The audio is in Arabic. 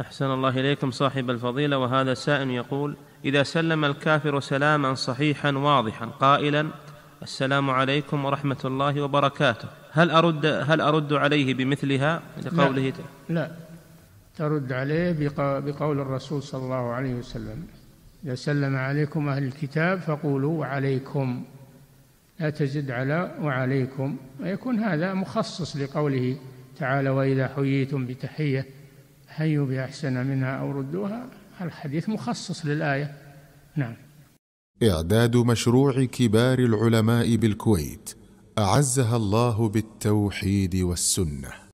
أحسن الله إليكم صاحب الفضيلة وهذا سائل يقول إذا سلم الكافر سلاما صحيحا واضحا قائلا السلام عليكم ورحمة الله وبركاته هل أرد هل أرد عليه بمثلها لقوله لا, لا ترد عليه بقول الرسول صلى الله عليه وسلم إذا سلم عليكم أهل الكتاب فقولوا وعليكم لا تزد على وعليكم ويكون هذا مخصص لقوله تعالى وإذا حييتم بتحية هيوا بأحسن منها أو ردوها الحديث مخصص للآية نعم إعداد مشروع كبار العلماء بالكويت أعزها الله بالتوحيد والسنة